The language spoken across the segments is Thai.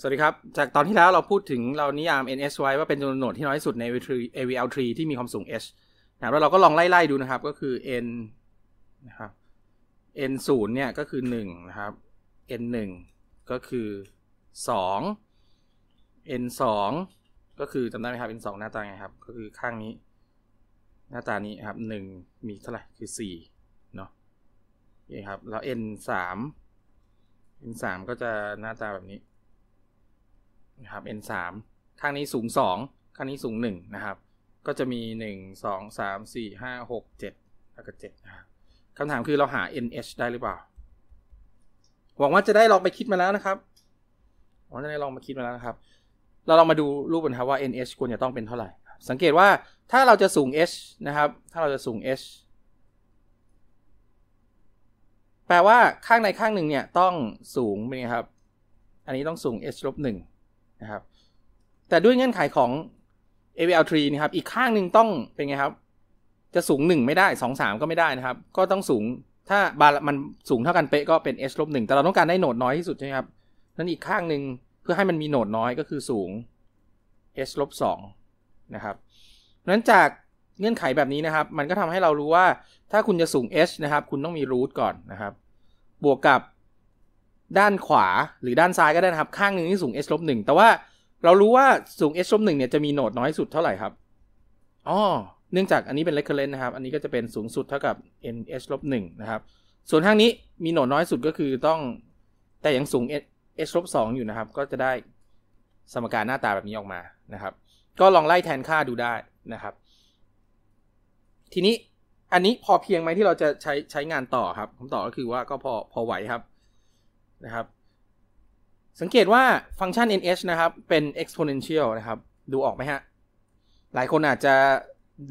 สวัสดีครับ จากตอนที่แล้วเราพูดถึงเรานิยาม ns y ว่าเป็นจำนวนโหนดที่น้อยที่สุดใน avl tree ที่มีความสูง h นะแล้วเราก็ลองไล่ๆดูนะครับ ก็คือ n นะครับ n 0เนี่ยก็คือ1นะครับ n 1ก็คือ 2 n 2 ก็คือจำได้ไหมครับ n 2หน้าตาไงครับ ก็คือข้างนี้หน้าตานี้ครับ 1 มีเท่าไหร่ คือ4เนาะนี่ครับแล้ว n 3 n 3ก็จะหน้าตาแบบนี้นะครับ n 3ข้างนี้สูง 2 ข้างนี้สูง 1 นะครับ ก็จะมี 1 2 3 4 5 6 7แล้วก็7นะครับคำถามคือเราหา nh ได้หรือเปล่า หวังว่าจะได้ลองไปคิดมาแล้วนะครับหวังว่าจะได้ลองมาคิดมาแล้วนะครับ เราลองมาดูรูปกันครับว่า nh ควรจะต้องเป็นเท่าไหร่ สังเกตว่าถ้าเราจะสูง h นะครับ ถ้าเราจะสูง h แปลว่าข้างในข้างหนึ่งเนี่ยต้องสูงเป็นไงครับ อันนี้ต้องสูง h ลบหนึ่งนะครับ แต่ด้วยเงื่อนไขของ AVL3 นะครับ อีกข้างหนึ่งต้องเป็นไงครับ จะสูง 1 ไม่ได้2 3ก็ไม่ได้นะครับ ก็ต้องสูง ถ้าบาร์มันสูงเท่ากันเป๊ะก็เป็น h ลบหนึ่งแต่เราต้องการได้โหนดน้อยที่สุดใช่ไหมครับ นั้นอีกข้างหนึ่งเพื่อให้มันมีโหนดน้อยก็คือสูง h ลบสองนะครับนั้นจากเงื่อนไขแบบนี้นะครับ มันก็ทำให้เรารู้ว่าถ้าคุณจะสูง h นะครับ คุณต้องมีรูทก่อนนะครับ บวกกับด้านขวาหรือด้านซ้ายก็ได้นะครับข้างหนึ่งที่สูง h ลบหนึ่งแต่ว่าเรารู้ว่าสูง h ลบหนึ่งเนี่ยจะมีโนดน้อยสุดเท่าไหร่ครับอ๋อเนื่องจากอันนี้เป็น recurrent นะครับอันนี้ก็จะเป็นสูงสุดเท่ากับ n h ลบหนึ่งนะครับ ส่วนข้างนี้มีโนดน้อยสุดก็คือต้อง แต่ยังสูง h ลบสองอยู่นะครับ ก็จะได้สมการหน้าตาแบบนี้ออกมานะครับ ก็ลองไล่แทนค่าดูได้นะครับ ทีนี้อันนี้พอเพียงไหมที่เราจะใช้ใช้งานต่อครับคำตอบก็คือว่าก็พอพอไหวครับนะครับสังเกตว่าฟังก์ชัน nh นะครับ เป็น exponential นะครับ ดูออกไหมฮะ หลายคนอาจจะ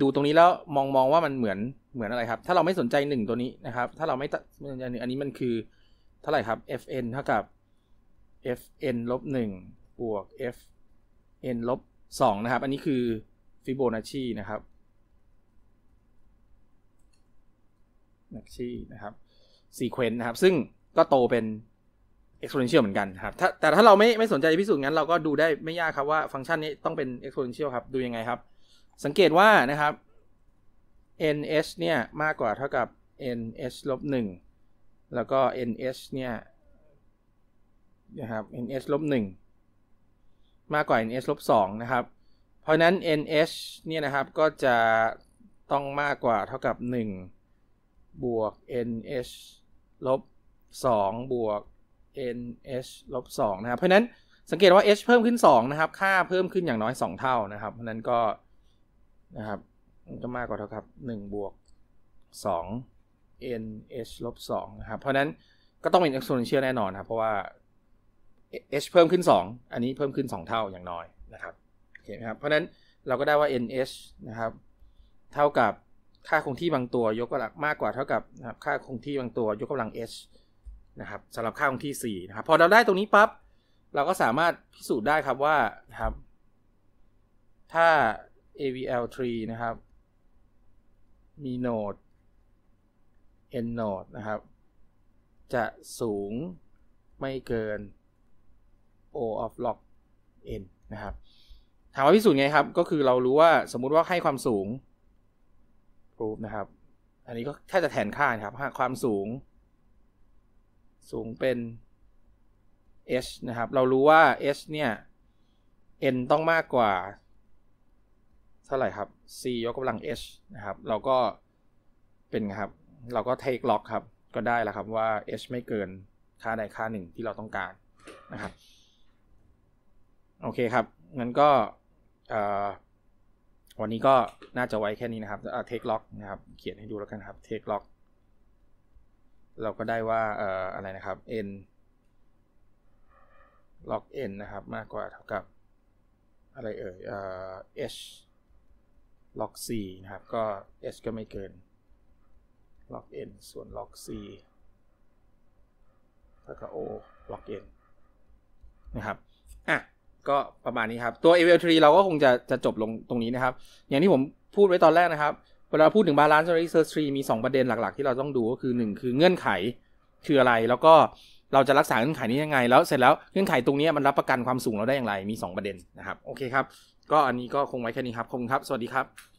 ดูตรงนี้แล้ว มองมองว่ามันเหมือนเหมือนอะไรครับ ถ้าเราไม่สนใจหนึ่งตัวนี้นะครับ ถ้าเราไม่อันนี้มันคือ เท่าไหร่ครับ fn เท่ากับ fn ลบหนึ่งบวก fn ลบสองนะครับ อันนี้คือฟิโบนัชชีนะครับนัชชีนะครับซีเควนต์นะครับ ซึ่งก็โตเป็นเอ็กซ์โพเนนเชียลเหมือนกันครับแต่ถ้าเราไม่ไม่สนใจพิสูจน์งั้น เราก็ดูได้ไม่ยากครับว่าฟังก์ชันนี้ต้องเป็นเอ็กซ์โพเนนเชียลครับ ดูยังไงครับ สังเกตว่านะครับ nh เนี่ยมากกว่าเท่ากับ nh ลบหนึ่งแล้วก็ nh เนี่ยนะครับ nh ลบหนึ่งมากกว่า nh ลบสองนะครับ เพราะนั้น nh เนี่ยนะครับ ก็จะต้องมากกว่าเท่ากับ1บวก nh ลบ2บวก n h ลบ2นะครับ เพราะนั้นสังเกตว่า h เพิ่มขึ้น2นะครับ ค่าเพิ่มขึ้นอย่างน้อย 2 เท่า นะครับ เพราะนั้นก็นะครับก็มากกว่าเท่ากับ1บวก2 n h ลบ2นะครับ เพราะนั้นก็ต้องเป็น exponential แน่นอนครับ เพราะว่า h เพิ่มขึ้น 2 อันนี้เพิ่มขึ้น 2 เท่าอย่างน้อยนะครับโอเคครับ เพราะนั้นเราก็ได้ว่า n h นะครับเท่ากับค่าคงที่บางตัว ยกกำลังมากกว่าเท่ากับ ค่าคงที่บางตัว ยกกำลัง h นะครับสำหรับค่าคงที่4นะครับพอเราได้ตรงนี้ปับ๊บเราก็สามารถพิสูจน์ได้ครับว่านะครับ ถ้า avl3 นะครับมีโนด n โนดนะครับจะสูงไม่เกิน o of log n นะครับ ถามว่าพิสูจน์ไงครับ ก็คือเรารู้ว่าสมมุติว่าให้ความสูง p r o o นะครับ อันนี้ก็แค่จะแทนค่านะครับความสูงสูงเป็น h นะครับ เรารู้ว่า h เนี่ย n ต้องมากกว่า เท่าไหร่ครับ c ยกกำลัง h นะครับ เราก็เป็นครับ เราก็ take log ครับ ก็ได้แล้วครับว่า h ไม่เกินค่าใดค่าหนึ่งที่เราต้องการนะครับ โอเคครับ งั้นก็วันนี้ก็น่าจะไว้แค่นี้นะครับ take log นะครับ เขียนให้ดูแล้วกันครับ take log เราก็ได้ว่าเอ่ออะไรนะครับ n log n นะครับมากกว่าเท่ากับ อะไรเอ่ยเอ่อ h log c นะครับ ก็ h ก็ไม่เกิน log n ส่วน log c เท่ากับ o log n นะครับ อ่ะ ก็ประมาณนี้ครับตัว a v l tree เราก็คงจะจะจบลงตรงนี้นะครับ อย่างที่ผมพูดไว้ตอนแรกนะครับเวลาพูดถึงบาลานซ์ research t r e มี 2 ประเด็นหลัก ๆ ที่เราต้องดูก็คือ 1 คือเงื่อนไขคืออะไร แล้วก็เราจะรักษาเงื่อนไขนี้ยังไงแล้วเสร็จแล้วเงื่อนไขตรงนี้มันรับประกันความสูงเราได้อย่างไรมี 2 ประเด็นนะครับโอเคครับก็อันนี้ก็คงไว้แค่นี้ครับขอบคุณครับ สวัสดีครับ